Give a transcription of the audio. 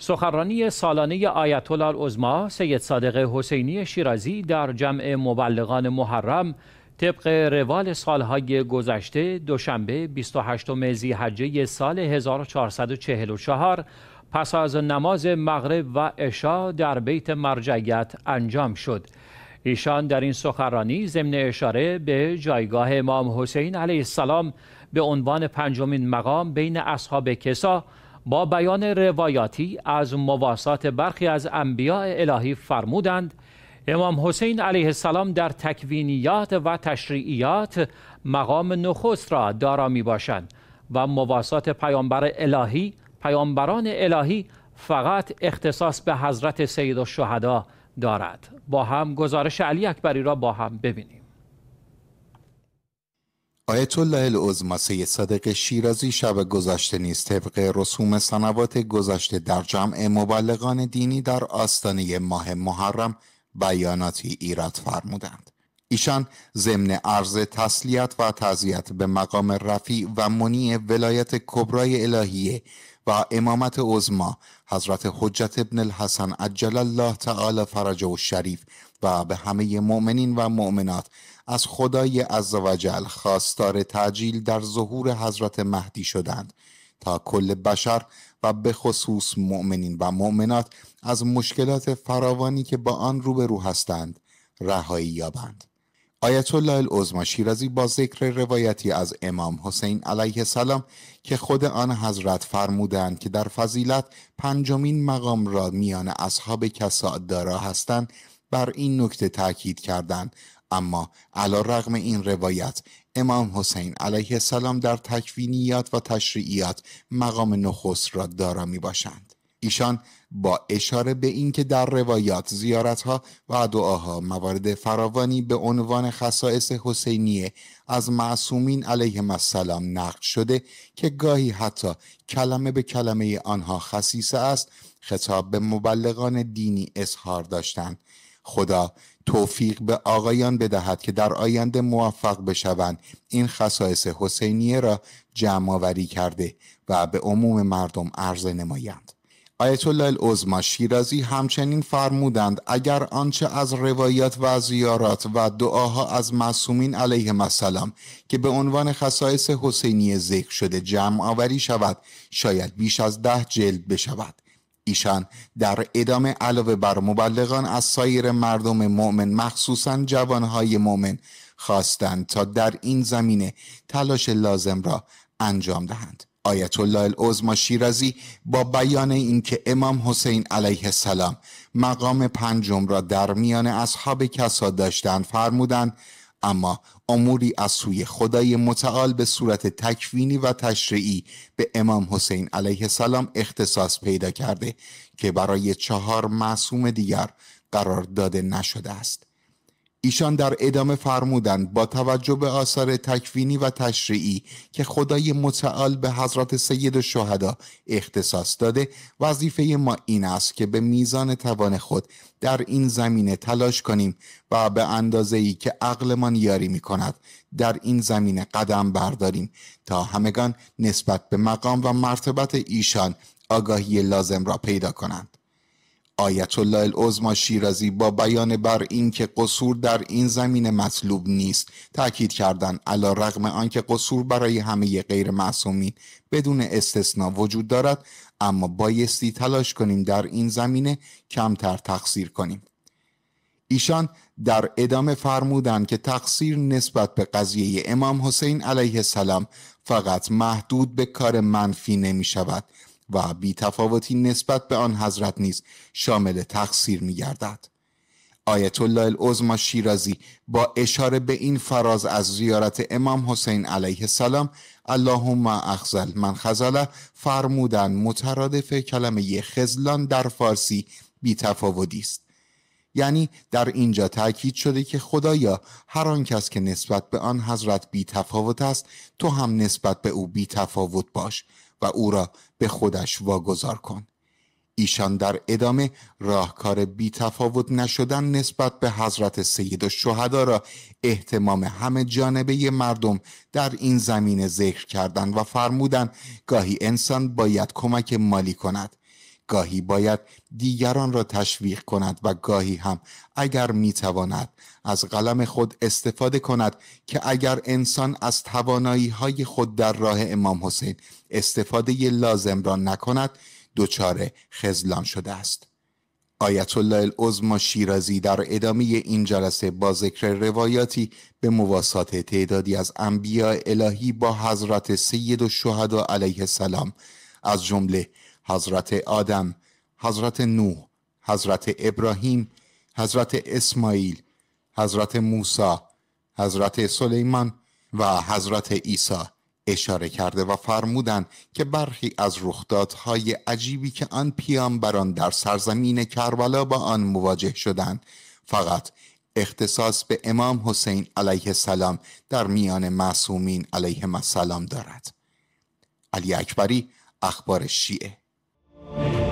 سخنرانی سالانه آیت الله العظما سید صادق حسینی شیرازی در جمع مبلغان محرم طبق روال سالهای گذشته دوشنبه 28 حجه سال 1444 پس از نماز مغرب و عشا در بیت مرجعیت انجام شد ایشان در این سخنرانی ضمن اشاره به جایگاه امام حسین علیه السلام به عنوان پنجمین مقام بین اصحاب کسا با بیان روایاتی از مواسات برخی از انبیاء الهی فرمودند امام حسین علیه السلام در تکوینیات و تشریعیات مقام نخست را دارا می باشند و مواسات پیامبر الهی پیامبران الهی فقط اختصاص به حضرت سید و دارد با هم گزارش علی اکبری را با هم ببینیم آیت الله العظما صادق شیرازی شب گذشته نیز طبق رسوم سنوات گذشته در جمع مبلغان دینی در آستانه ماه محرم بیاناتی ایراد فرمودند ایشان ضمن عرض تسلیت و تعذیت به مقام رفیع و منی ولایت کبرای الهیه و امامت عظما حضرت حجت ابن الحسن عجل الله تعالی فرجه و شریف و به همه مؤمنین و مؤمنات از خدای عزوجل خواستار تعجیل در ظهور حضرت مهدی شدند تا کل بشر و به خصوص مؤمنین و مؤمنات از مشکلات فراوانی که با آن روبرو هستند رهایی یابند آیت الله العظما شیرازی با ذکر روایتی از امام حسین علیه السلام که خود آن حضرت فرمودند که در فضیلت پنجمین مقام را میان اصحاب کسا دارا هستند بر این نکته تاکید کردند اما علا رغم این روایت امام حسین علیه السلام در تکوینیات و تشریعیات مقام نخست را دارا می باشند ایشان با اشاره به اینکه در روایات زیارتها و دعاها موارد فراوانی به عنوان خصائص حسینیه از معصومین علیه السلام نقد شده که گاهی حتی کلمه به کلمه آنها خصیصه است خطاب به مبلغان دینی اظهار داشتند خدا توفیق به آقایان بدهد که در آینده موفق بشوند این خصائص حسینیه را جمع آوری کرده و به عموم مردم عرضه نمایند آیت الله العظما شیرازی همچنین فرمودند اگر آنچه از روایات و زیارات و دعاها از معصومین علیه السلام که به عنوان خصایص حسینی ذکر شده جمع آوری شود شاید بیش از ده جلد بشود ایشان در ادامه علاوه بر مبلغان از سایر مردم مؤمن مخصوصا جوانهای مؤمن خواستند تا در این زمینه تلاش لازم را انجام دهند آیت الله العظما شیرازی با بیان اینکه امام حسین علیه السلام مقام پنجم را در میان اصحاب کسا داشتند فرمودند اما اموری از سوی خدای متعال به صورت تکوینی و تشریعی به امام حسین علیه السلام اختصاص پیدا کرده که برای چهار معصوم دیگر قرار داده نشده است ایشان در ادامه فرمودند با توجه به آثار تکوینی و تشریعی که خدای متعال به حضرت سید و شهدا اختصاص داده وظیفه ما این است که به میزان توان خود در این زمینه تلاش کنیم و به اندازه ای که عقلمان یاری می کند در این زمینه قدم برداریم تا همگان نسبت به مقام و مرتبت ایشان آگاهی لازم را پیدا کنند آیت الله العظما شیرازی با بیان بر اینکه قصور در این زمین مطلوب نیست تاکید کردن علا رغم آنکه قصور برای همه غیر معصومین بدون استثنا وجود دارد اما بایستی تلاش کنیم در این زمینه کمتر تقصیر کنیم ایشان در ادامه فرمودند که تقصیر نسبت به قضیه امام حسین علیه السلام فقط محدود به کار منفی نمی شود و بی تفاوتی نسبت به آن حضرت نیز شامل تقصیر می گردد. آیت الله العظما شیرازی با اشاره به این فراز از زیارت امام حسین علیه السلام اللهم اخزل من خزله فرمودن مترادف کلمه خزلان در فارسی تفاوتی است یعنی در اینجا تاکید شده که خدایا هر آن کس که نسبت به آن حضرت بی تفاوت است تو هم نسبت به او بی تفاوت باش و او را به خودش واگذار کن ایشان در ادامه راهکار بی تفاوت نشدن نسبت به حضرت سید و را احتمام همه جانبه مردم در این زمینه ذکر کردند و فرمودند گاهی انسان باید کمک مالی کند گاهی باید دیگران را تشویق کند و گاهی هم اگر میتواند از قلم خود استفاده کند که اگر انسان از توانایی های خود در راه امام حسین استفاده لازم را نکند دچار خزلان شده است آیت الله العظم شیرازی در ادامه این جلسه با ذکر روایاتی به مواسات تعدادی از انبیاء الهی با حضرت سید و علیه السلام از جمله حضرت آدم حضرت نوح حضرت ابراهیم حضرت اسماعیل حضرت موسی حضرت سلیمان و حضرت عیسی اشاره کرده و فرمودند که برخی از رخدادهای عجیبی که آن پیامبران در سرزمین کربلا با آن مواجه شدند فقط اختصاص به امام حسین علیه السلام در میان معصومین علیه السلام دارد علی اکبری اخبار شیعه Thank you.